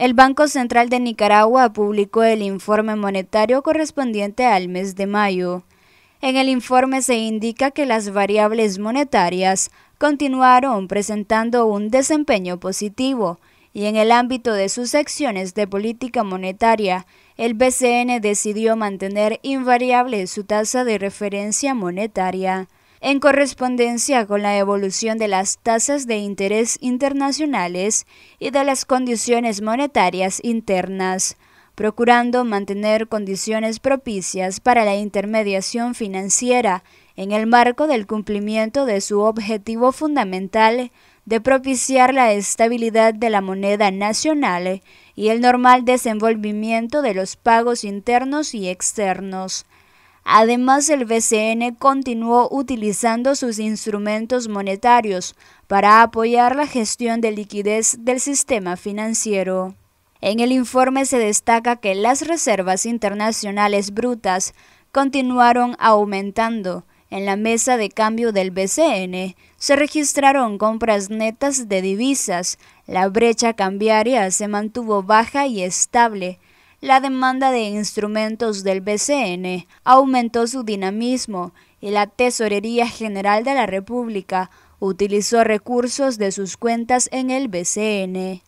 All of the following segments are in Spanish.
El Banco Central de Nicaragua publicó el informe monetario correspondiente al mes de mayo. En el informe se indica que las variables monetarias continuaron presentando un desempeño positivo y en el ámbito de sus secciones de política monetaria, el BCN decidió mantener invariable su tasa de referencia monetaria en correspondencia con la evolución de las tasas de interés internacionales y de las condiciones monetarias internas, procurando mantener condiciones propicias para la intermediación financiera en el marco del cumplimiento de su objetivo fundamental de propiciar la estabilidad de la moneda nacional y el normal desenvolvimiento de los pagos internos y externos. Además, el BCN continuó utilizando sus instrumentos monetarios para apoyar la gestión de liquidez del sistema financiero. En el informe se destaca que las reservas internacionales brutas continuaron aumentando. En la mesa de cambio del BCN se registraron compras netas de divisas. La brecha cambiaria se mantuvo baja y estable la demanda de instrumentos del BCN aumentó su dinamismo y la Tesorería General de la República utilizó recursos de sus cuentas en el BCN.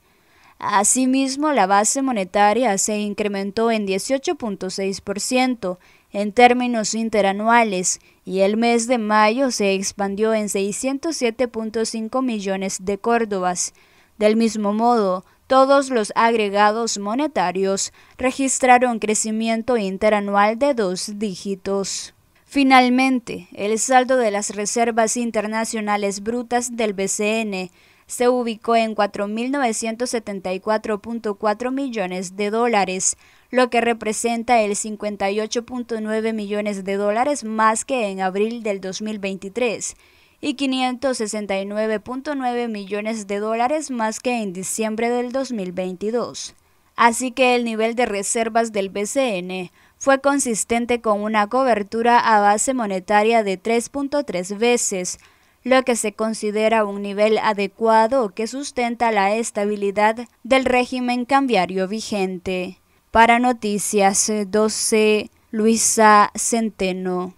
Asimismo, la base monetaria se incrementó en 18.6% en términos interanuales y el mes de mayo se expandió en 607.5 millones de córdobas. Del mismo modo, todos los agregados monetarios registraron crecimiento interanual de dos dígitos. Finalmente, el saldo de las reservas internacionales brutas del BCN se ubicó en 4.974.4 millones de dólares, lo que representa el 58.9 millones de dólares más que en abril del 2023 y 569.9 millones de dólares más que en diciembre del 2022. Así que el nivel de reservas del BCN fue consistente con una cobertura a base monetaria de 3.3 veces, lo que se considera un nivel adecuado que sustenta la estabilidad del régimen cambiario vigente. Para Noticias 12, Luisa Centeno.